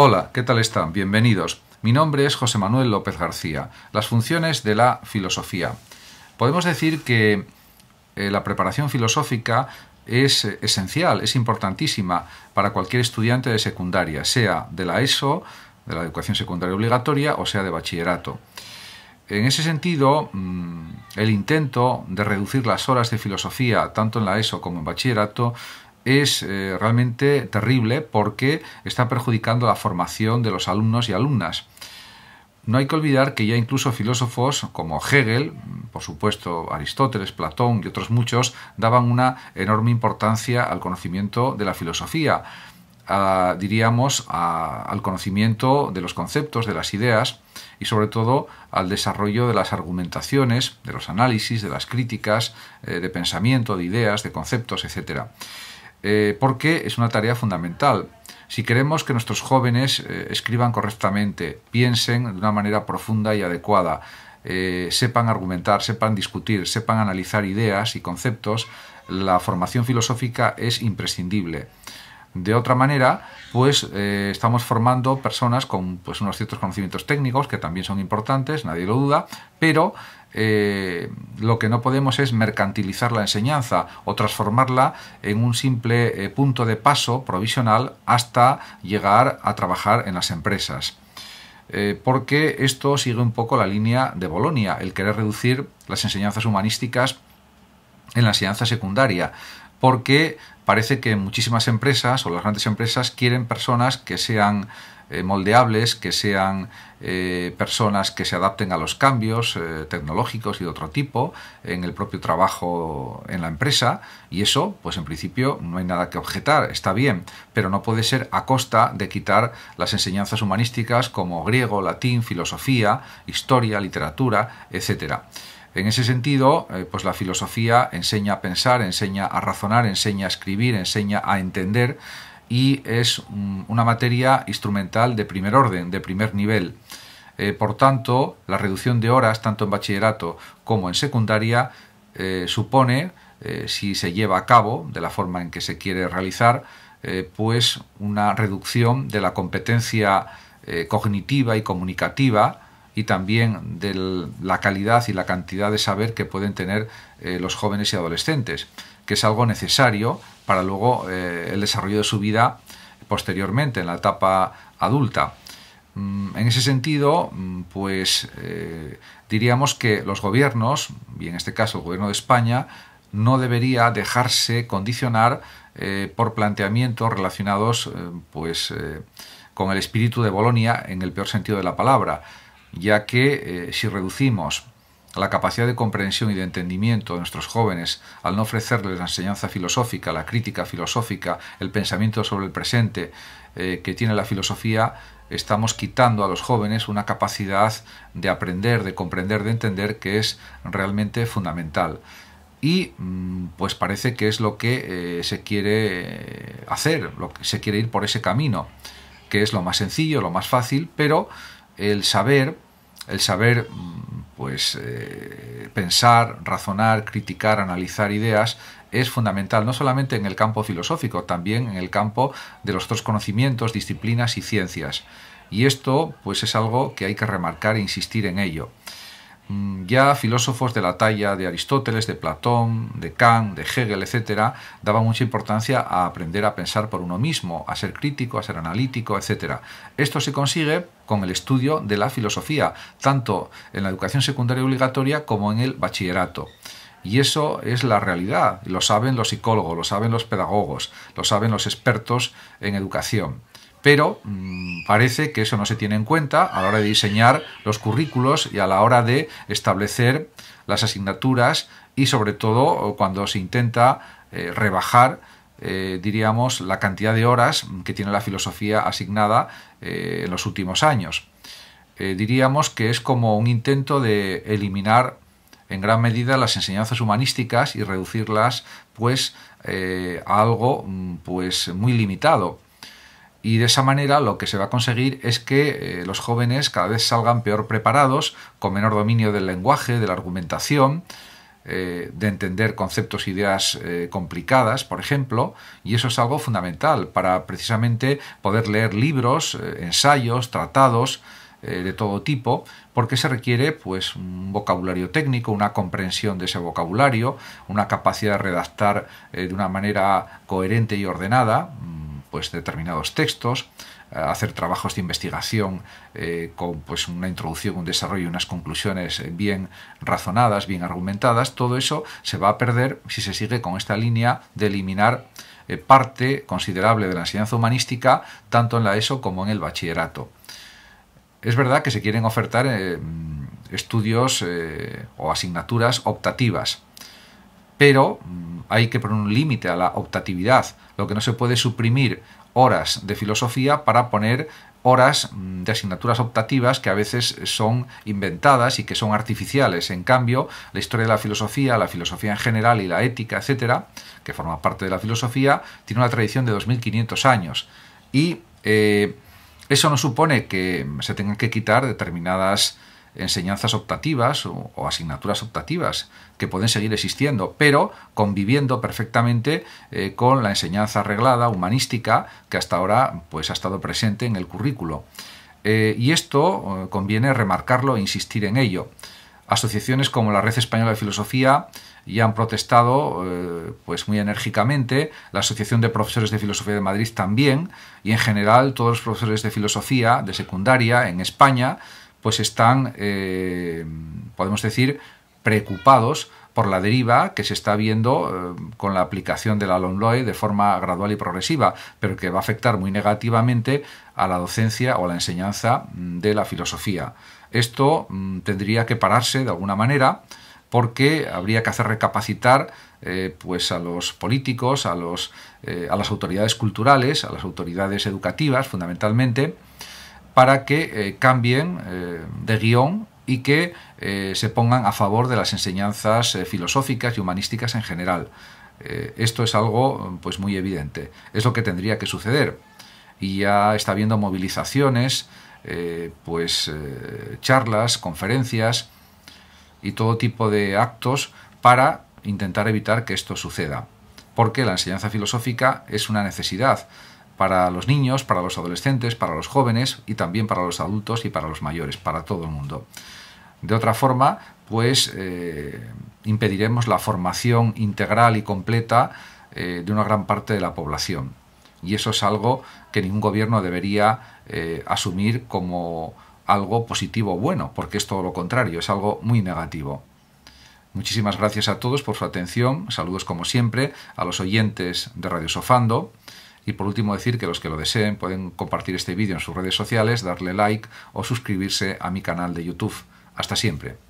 Hola, ¿qué tal están? Bienvenidos. Mi nombre es José Manuel López García. Las funciones de la filosofía. Podemos decir que eh, la preparación filosófica es esencial, es importantísima para cualquier estudiante de secundaria, sea de la ESO, de la educación secundaria obligatoria, o sea de bachillerato. En ese sentido, mm, el intento de reducir las horas de filosofía tanto en la ESO como en bachillerato es eh, realmente terrible porque está perjudicando la formación de los alumnos y alumnas. No hay que olvidar que ya incluso filósofos como Hegel, por supuesto Aristóteles, Platón y otros muchos, daban una enorme importancia al conocimiento de la filosofía, diríamos al conocimiento de los conceptos, de las ideas y sobre todo al desarrollo de las argumentaciones, de los análisis, de las críticas, eh, de pensamiento, de ideas, de conceptos, etcétera. Eh, porque es una tarea fundamental. Si queremos que nuestros jóvenes eh, escriban correctamente, piensen de una manera profunda y adecuada, eh, sepan argumentar, sepan discutir, sepan analizar ideas y conceptos, la formación filosófica es imprescindible. De otra manera, pues estamos formando personas con pues, unos ciertos conocimientos técnicos que también son importantes, nadie lo duda, pero eh, lo que no podemos es mercantilizar la enseñanza o transformarla en un simple eh, punto de paso provisional hasta llegar a trabajar en las empresas. Eh, porque esto sigue un poco la línea de Bolonia, el querer reducir las enseñanzas humanísticas en la enseñanza secundaria, porque parece que muchísimas empresas o las grandes empresas quieren personas que sean eh, moldeables, que sean eh, personas que se adapten a los cambios eh, tecnológicos y de otro tipo en el propio trabajo en la empresa y eso pues en principio no hay nada que objetar está bien pero no puede ser a costa de quitar las enseñanzas humanísticas como griego latín filosofía historia literatura etcétera en ese sentido, pues la filosofía enseña a pensar, enseña a razonar, enseña a escribir, enseña a entender y es mm, una materia instrumental de primer orden, de primer nivel. Eh, por tanto, la reducción de horas, tanto en bachillerato como en secundaria, eh, supone, eh, si se lleva a cabo de la forma en que se quiere realizar, pues una reducción de la competencia cognitiva y comunicativa y también de la calidad y la cantidad de saber que pueden tener los jóvenes y adolescentes que es algo necesario para luego eh, el desarrollo de su vida posteriormente, en la etapa adulta. Mm, en ese sentido, mm, pues eh, diríamos que los gobiernos, y en este caso el gobierno de España, no debería dejarse condicionar eh, por planteamientos relacionados pues, con el espíritu de Bolonia en el peor sentido de la palabra, ya que si reducimos la capacidad de comprensión y de entendimiento de nuestros jóvenes al no ofrecerles la enseñanza filosófica, la crítica filosófica, el pensamiento sobre el presente eh, que tiene la filosofía, estamos quitando a los jóvenes una capacidad de aprender, de comprender, de entender que es realmente fundamental y mm, pues parece que es lo que eh, se quiere eh, hacer, lo que se quiere ir por ese camino, que es lo más sencillo, lo más fácil, pero el saber, el saber pues eh, pensar, razonar, criticar, analizar ideas es fundamental, no solamente en el campo filosófico, también en el campo de los otros conocimientos, disciplinas y ciencias. Y esto pues es algo que hay que remarcar e insistir en ello. Mm, ya filósofos de la talla de Aristóteles, de Platón, de Kant, de Hegel, etc., daban mucha importancia a aprender a pensar por uno mismo, a ser crítico, a ser analítico, etc. Esto se consigue con el estudio de la filosofía, tanto en la educación secundaria obligatoria como en el bachillerato. Y eso es la realidad, lo saben los psicólogos, lo saben los pedagogos, lo saben los expertos en educación pero mm, parece que eso no se tiene en cuenta a la hora de diseñar los currículos y a la hora de establecer las asignaturas y sobre todo cuando se intenta eh, rebajar eh, diríamos la cantidad de horas que tiene la filosofía asignada eh, en los últimos años. diríamos que es como un intento de eliminar en gran medida las enseñanzas humanísticas y reducirlas pues a algo mm, pues muy limitado y de esa manera lo que se va a conseguir es que eh, los jóvenes cada vez salgan peor preparados, con menor dominio del lenguaje, de la argumentación, eh, de entender conceptos, e ideas eh, complicadas, por ejemplo, y eso es algo fundamental para precisamente poder leer libros, ensayos, tratados, de todo tipo, porque se requiere pues un vocabulario técnico, una comprensión de ese vocabulario, una capacidad de redactar de una manera coherente y ordenada, pues, determinados textos, eh, hacer trabajos de investigación eh, con pues, una introducción, un desarrollo y unas conclusiones eh, bien razonadas, bien argumentadas, todo eso se va a perder si se sigue con esta línea de eliminar parte considerable de la enseñanza humanística, tanto en la ESO como en el bachillerato. Es verdad que se quieren ofertar mm, estudios o asignaturas optativas, pero mm, hay que poner un límite a la optatividad. Lo que no se puede suprimir horas de filosofía para poner horas mm, de asignaturas optativas que a veces son inventadas y que son artificiales. En cambio, la historia de la filosofía, la filosofía en general y la ética, etcétera, que forma parte de la filosofía, tiene una tradición de 2500 años. Y eh, eso no supone que se tengan que quitar determinadas enseñanzas optativas o, asignaturas optativas que pueden seguir existiendo, pero conviviendo perfectamente eh, con la enseñanza arreglada, humanística, que hasta ahora pues, ha estado presente en el currículo. Eh, y esto eh, conviene remarcarlo e insistir en ello. Asociaciones como la Red Española de Filosofía ya han protestado pues muy enérgicamente, la Asociación de Profesores de Filosofía de Madrid también, y en general todos los profesores de filosofía de secundaria en España pues están, eh, podemos decir, preocupados por la deriva que se está viendo eh, con la aplicación de la LOMLOE de forma gradual y progresiva, pero que va a afectar muy negativamente a la docencia o a la enseñanza mm, de la filosofía. Esto mm, tendría que pararse de alguna manera porque habría que hacer recapacitar eh, pues a los políticos, a, los, a las autoridades culturales, a las autoridades educativas fundamentalmente, para que eh, cambien eh, de guión y que eh, se pongan a favor de las enseñanzas filosóficas y humanísticas en general. esto es algo pues muy evidente. Es lo que tendría que suceder. Y ya está habiendo movilizaciones, pues charlas, conferencias y todo tipo de actos para intentar evitar que esto suceda. Porque la enseñanza filosófica es una necesidad para los niños, para los adolescentes, para los jóvenes y también para los adultos y para los mayores, para todo el mundo. De otra forma, pues eh, impediremos la formación integral y completa eh, de una gran parte de la población. Y eso es algo que ningún gobierno debería eh, asumir como algo positivo o bueno, porque es todo lo contrario, es algo muy negativo. Muchísimas gracias a todos por su atención, saludos como siempre a los oyentes de Radio Sofando. Y por último decir que los que lo deseen pueden compartir este vídeo en sus redes sociales, darle like o suscribirse a mi canal de YouTube. Hasta siempre.